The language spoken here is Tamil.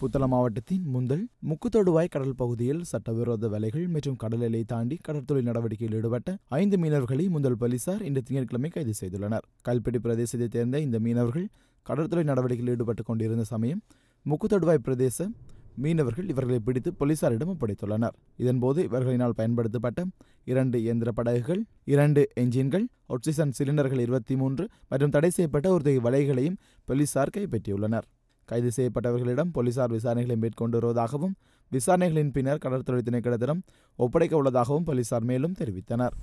புத்தள மாவட்டத்தின் முந்தல் முக்குத்தொடுவாய் கடல் பகுதியில் சட்டவிரோத வேலைகள் மற்றும் கடல் தாண்டி கடற்தொழில் நடவடிக்கையில் ஈடுபட்ட ஐந்து மீனவர்களை முந்தல் போலீசார் இன்று திங்கட்கிழமை கைது செய்துள்ளனர் கல்பிடி பிரதேசத்தைச் சேர்ந்த இந்த மீனவர்கள் கடற்தொழில் நடவடிக்கையில் ஈடுபட்டுக் கொண்டிருந்த சமயம் முக்குத்தொடுவாய் பிரதேச மீனவர்கள் இவர்களை பிடித்து போலீசாரிடம் ஒப்படைத்துள்ளனர் இதன்போது இவர்களினால் பயன்படுத்தப்பட்ட இரண்டு இயந்திர படகுகள் இரண்டு என்ஜின்கள் ஆக்சிஜன் சிலிண்டர்கள் இருபத்தி மூன்று மற்றும் தடை செய்யப்பட்ட ஒரு வலைகளையும் போலீசார் கைப்பற்றியுள்ளனர் கைது செய்யப்பட்டவர்களிடம் போலீசார் விசாரணைகளை மேற்கொண்டு வருவதாகவும் விசாரணைகளின் பின்னர் கடற்தொழில் திணைக்களத்திடம் ஒப்படைக்க உள்ளதாகவும் போலீசார் மேலும் தெரிவித்தனர்